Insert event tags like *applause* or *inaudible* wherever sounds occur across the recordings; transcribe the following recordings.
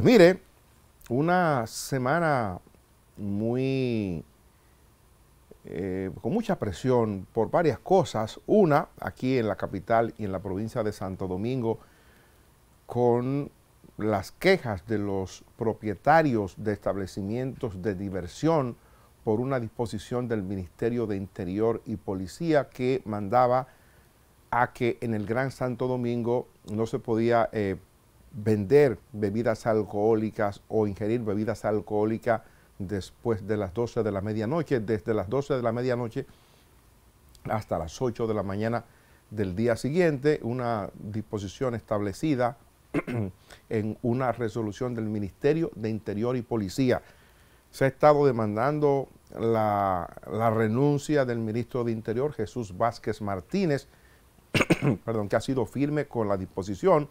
Pues mire, una semana muy eh, con mucha presión por varias cosas. Una, aquí en la capital y en la provincia de Santo Domingo, con las quejas de los propietarios de establecimientos de diversión por una disposición del Ministerio de Interior y Policía que mandaba a que en el Gran Santo Domingo no se podía eh, vender bebidas alcohólicas o ingerir bebidas alcohólicas después de las 12 de la medianoche, desde las 12 de la medianoche hasta las 8 de la mañana del día siguiente, una disposición establecida *clears throat* en una resolución del Ministerio de Interior y Policía. Se ha estado demandando la, renuncia del ministro de Interior, Jesús Vázquez Martínez, *clears throat* perdón, que ha sido firme con la disposición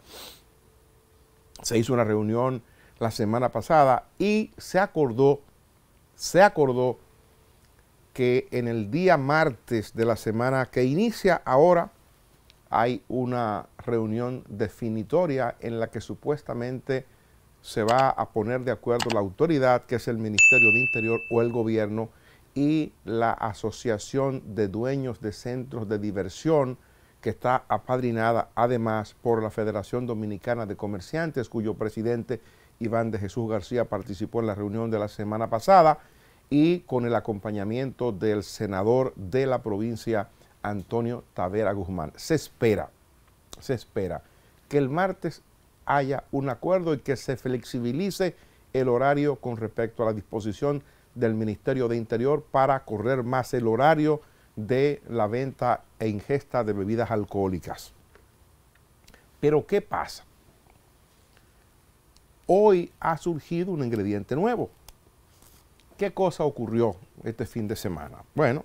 se hizo una reunión la semana pasada y se acordó, se acordó que en el día martes de la semana que inicia ahora hay una reunión definitoria en la que supuestamente se va a poner de acuerdo la autoridad, que es el Ministerio de Interior o el gobierno, y la Asociación de Dueños de Centros de Diversión, que está apadrinada además por la Federación Dominicana de Comerciantes, cuyo presidente Iván de Jesús García participó en la reunión de la semana pasada y con el acompañamiento del senador de la provincia, Antonio Tavera Guzmán. Se espera, se espera que el martes haya un acuerdo y que se flexibilice el horario con respecto a la disposición del Ministerio de Interior para correr más el horario de la venta e ingesta de bebidas alcohólicas. Pero ¿qué pasa? Hoy ha surgido un ingrediente nuevo. ¿Qué cosa ocurrió este fin de semana? Bueno,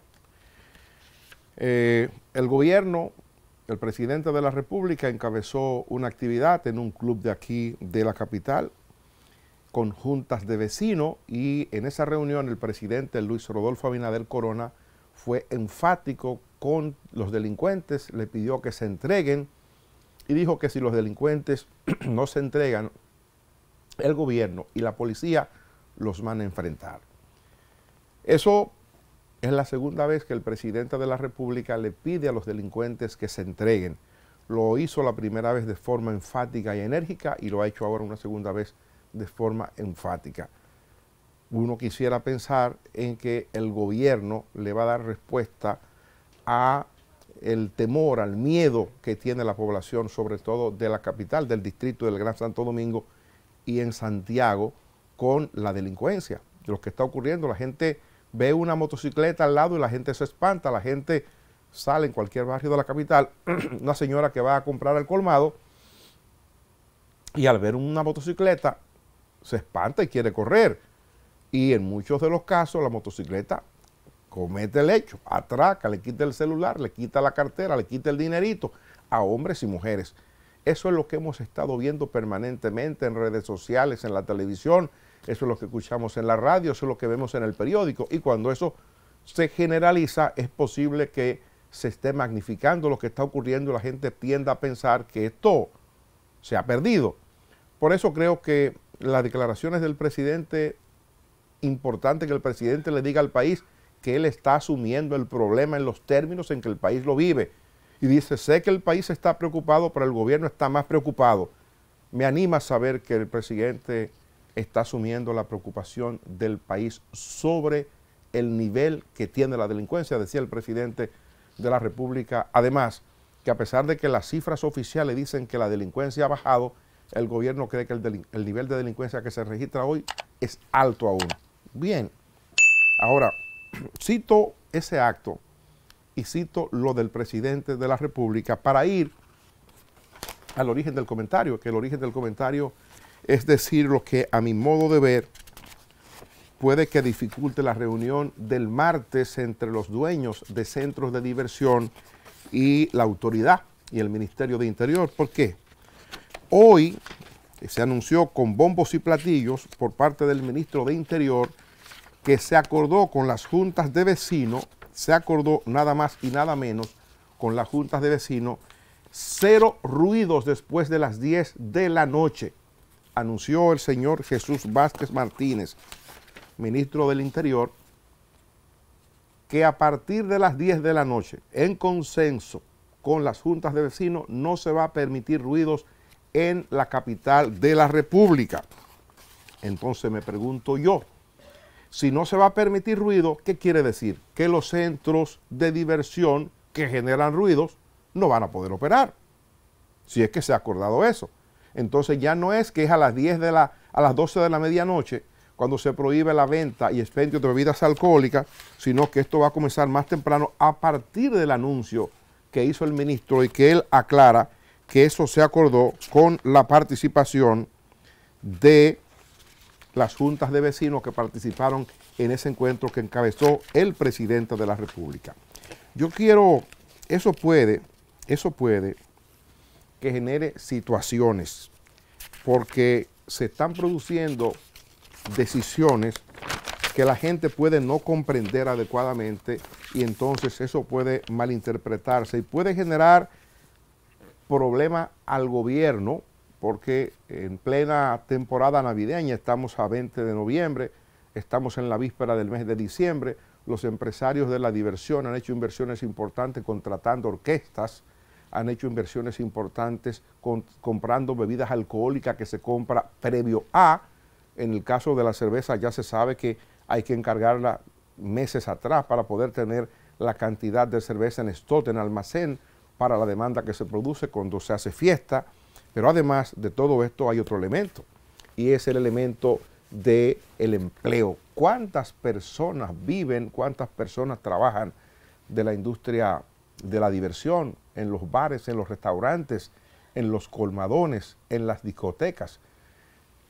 eh, el gobierno, el presidente de la República encabezó una actividad en un club de aquí de la capital con juntas de vecinos y en esa reunión el presidente Luis Rodolfo Abinader Corona fue enfático con los delincuentes, le pidió que se entreguen y dijo que si los delincuentes *clears throat* no se entregan, el gobierno y la policía los van a enfrentar. Eso es la segunda vez que el presidente de la República le pide a los delincuentes que se entreguen. Lo hizo la primera vez de forma enfática y enérgica y lo ha hecho ahora una segunda vez de forma enfática uno quisiera pensar en que el gobierno le va a dar respuesta a el temor, al miedo que tiene la población, sobre todo de la capital, del distrito del Gran Santo Domingo y en Santiago, con la delincuencia, lo que está ocurriendo. La gente ve una motocicleta al lado y la gente se espanta, la gente sale en cualquier barrio de la capital, *clears throat* una señora que va a comprar al colmado y al ver una motocicleta se espanta y quiere correr y en muchos de los casos la motocicleta comete el hecho, atraca, le quita el celular, le quita la cartera, le quita el dinerito a hombres y mujeres. Eso es lo que hemos estado viendo permanentemente en redes sociales, en la televisión, eso es lo que escuchamos en la radio, eso es lo que vemos en el periódico. Y cuando eso se generaliza, es posible que se esté magnificando lo que está ocurriendo y la gente tienda a pensar que esto se ha perdido. Por eso creo que las declaraciones del presidente importante que el presidente le diga al país que él está asumiendo el problema en los términos en que el país lo vive. Y dice, sé que el país está preocupado, pero el gobierno está más preocupado. Me anima saber que el presidente está asumiendo la preocupación del país sobre el nivel que tiene la delincuencia, decía el presidente de la República. Además, que a pesar de que las cifras oficiales dicen que la delincuencia ha bajado, el gobierno cree que el nivel de delincuencia que se registra hoy es alto aún. Bien, ahora, *clears throat* cito ese acto y cito lo del presidente de la República para ir al origen del comentario, que el origen del comentario es decir lo que a mi modo de ver puede que dificulte la reunión del martes entre los dueños de centros de diversión y la autoridad y el Ministerio de Interior. ¿Por qué? Hoy se anunció con bombos y platillos por parte del ministro de Interior que se acordó con las juntas de vecinos, se acordó nada más y nada menos con las juntas de vecinos, cero ruidos después de las 10 de la noche, anunció el señor Jesús Vázquez Martínez, ministro del Interior, que a partir de las 10 de la noche, en consenso con las juntas de vecinos, no se va a permitir ruidos en la capital de la República. Entonces me pregunto yo, si no se va a permitir ruido, ¿qué quiere decir? Que los centros de diversión que generan ruidos no van a poder operar, si es que se ha acordado eso. Entonces ya no es que es a las 10 de la, a las 12 de la medianoche cuando se prohíbe la venta y expendio de bebidas alcohólicas, sino que esto va a comenzar más temprano a partir del anuncio que hizo el ministro y que él aclara que eso se acordó con la participación de las juntas de vecinos que participaron en ese encuentro que encabezó el presidente de la República. Yo quiero, eso puede, eso puede que genere situaciones, porque se están produciendo decisiones que la gente puede no comprender adecuadamente y entonces eso puede malinterpretarse y puede generar problema al gobierno porque en plena temporada navideña, estamos a 20 de noviembre, estamos en la víspera del mes de diciembre, los empresarios de la diversión han hecho inversiones importantes contratando orquestas, han hecho inversiones importantes comprando bebidas alcohólicas que se compra previo a, en el caso de la cerveza ya se sabe que hay que encargarla meses atrás para poder tener la cantidad de cerveza en stock, en almacén, para la demanda que se produce cuando se hace fiesta. Pero además de todo esto hay otro elemento y es el elemento del el empleo. ¿Cuántas personas viven, cuántas personas trabajan de la industria de la diversión, en los bares, en los restaurantes, en los colmadones, en las discotecas?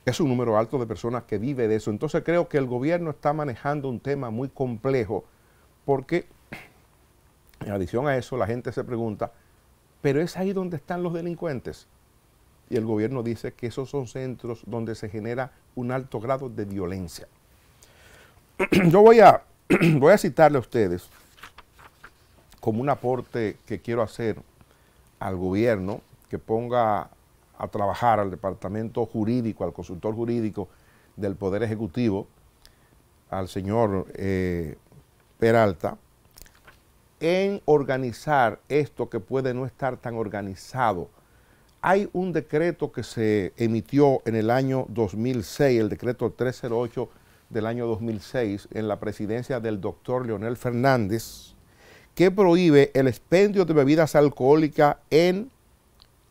Es un número alto de personas que vive de eso. Entonces creo que el gobierno está manejando un tema muy complejo porque en adición a eso, la gente se pregunta, pero es ahí donde están los delincuentes. Y el gobierno dice que esos son centros donde se genera un alto grado de violencia. *clears throat* Yo voy a, *clears throat* voy a citarle a ustedes como un aporte que quiero hacer al gobierno que ponga a trabajar al departamento jurídico, al consultor jurídico del Poder Ejecutivo, al señor eh, Peralta, en organizar esto que puede no estar tan organizado. Hay un decreto que se emitió en el año 2006, el decreto 308 del año 2006, en la presidencia del doctor Leonel Fernández, que prohíbe el expendio de bebidas alcohólicas en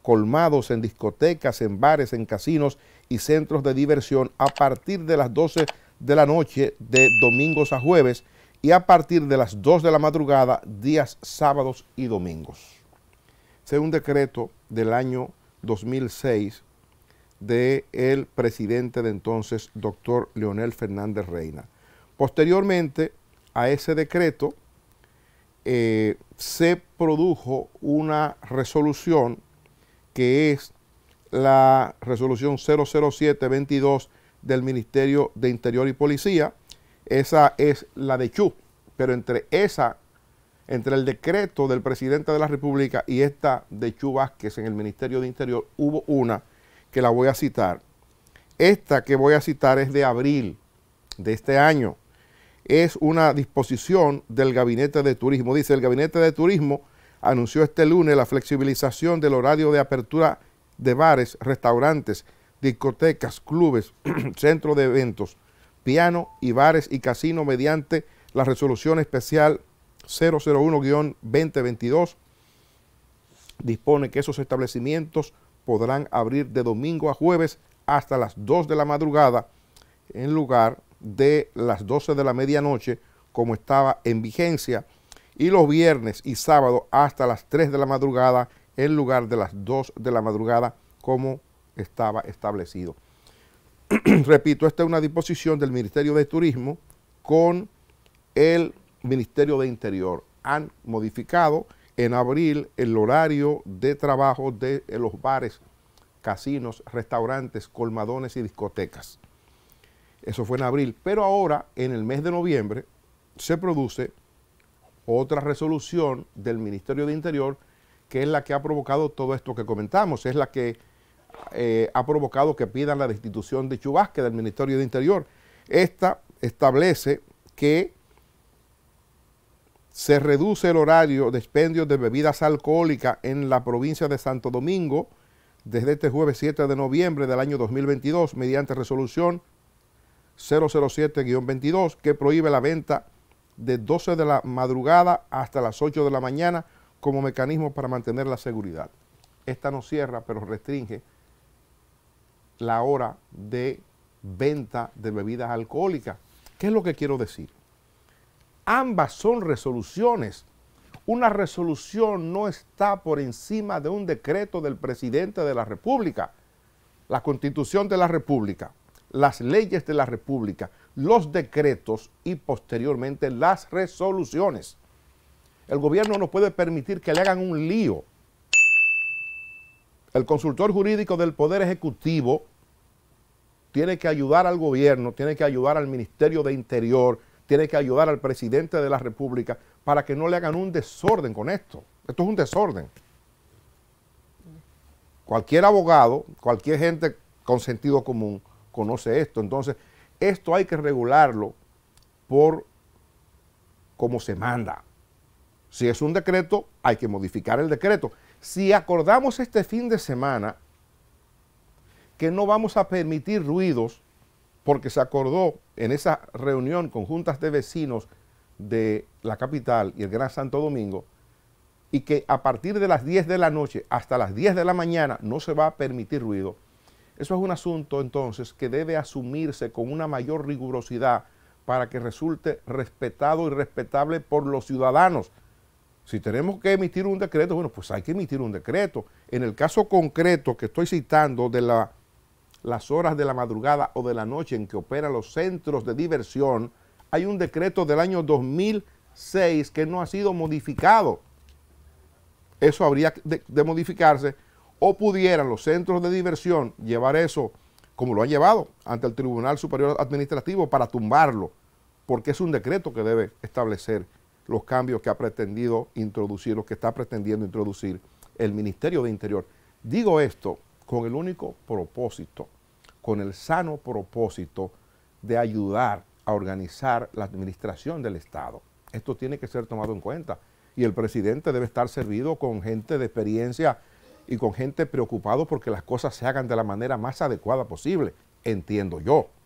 colmados, en discotecas, en bares, en casinos y centros de diversión a partir de las 12 de la noche de domingos a jueves y a partir de las 2 de la madrugada, días sábados y domingos. Según decreto del año 2006 del presidente de entonces, doctor Leonel Fernández Reina. Posteriormente a ese decreto, eh, se produjo una resolución que es la resolución 00722 del Ministerio de Interior y Policía, esa es la de Chu. Pero entre esa, entre el decreto del presidente de la República y esta de Chu Vázquez en el Ministerio de Interior, hubo una que la voy a citar. Esta que voy a citar es de abril de este año. Es una disposición del Gabinete de Turismo. Dice, el Gabinete de Turismo anunció este lunes la flexibilización del horario de apertura de bares, restaurantes, discotecas, clubes, *clears throat* centros de eventos piano y bares y casinos mediante la resolución especial 001-2022. Dispone que esos establecimientos podrán abrir de domingo a jueves hasta las 2 de la madrugada en lugar de las 12 de la medianoche como estaba en vigencia y los viernes y sábados hasta las 3 de la madrugada en lugar de las 2 de la madrugada como estaba establecido. *clears throat* repito, esta es una disposición del Ministerio de Turismo con el Ministerio de Interior. Han modificado en abril el horario de trabajo de los bares, casinos, restaurantes, colmadones y discotecas. Eso fue en abril. Pero ahora, en el mes de noviembre, se produce otra resolución del Ministerio de Interior, que es la que ha provocado todo esto que comentamos. Es la que eh, ha provocado que pidan la destitución de Chubasque del Ministerio de Interior. Esta establece que se reduce el horario de expendio de bebidas alcohólicas en la provincia de Santo Domingo desde este jueves 7 de noviembre del año 2022 mediante resolución 007-22 que prohíbe la venta de 12 de la madrugada hasta las 8 de la mañana como mecanismo para mantener la seguridad. Esta no cierra, pero restringe la hora de venta de bebidas alcohólicas. ¿Qué es lo que quiero decir? Ambas son resoluciones. Una resolución no está por encima de un decreto del presidente de la República. La constitución de la República, las leyes de la República, los decretos y posteriormente las resoluciones. El gobierno no puede permitir que le hagan un lío el consultor jurídico del Poder Ejecutivo tiene que ayudar al gobierno, tiene que ayudar al Ministerio de Interior, tiene que ayudar al presidente de la República para que no le hagan un desorden con esto. Esto es un desorden. Cualquier abogado, cualquier gente con sentido común conoce esto. Entonces, esto hay que regularlo por cómo se manda. Si es un decreto, hay que modificar el decreto si acordamos este fin de semana que no vamos a permitir ruidos, porque se acordó en esa reunión con juntas de vecinos de la capital y el Gran Santo Domingo, y que a partir de las 10 de la noche hasta las 10 de la mañana no se va a permitir ruido. Eso es un asunto entonces que debe asumirse con una mayor rigurosidad para que resulte respetado y respetable por los ciudadanos, si tenemos que emitir un decreto, bueno, pues hay que emitir un decreto. En el caso concreto que estoy citando de las horas de la madrugada o de la noche en que operan los centros de diversión, hay un decreto del año 2006 que no ha sido modificado. Eso habría de, de modificarse o pudieran los centros de diversión llevar eso como lo han llevado ante el Tribunal Superior Administrativo para tumbarlo, porque es un decreto que debe establecer los cambios que ha pretendido introducir, los que está pretendiendo introducir el Ministerio de Interior. Digo esto con el único propósito, con el sano propósito de ayudar a organizar la administración del Estado. Esto tiene que ser tomado en cuenta y el presidente debe estar servido con gente de experiencia y con gente preocupado porque las cosas se hagan de la manera más adecuada posible, entiendo yo.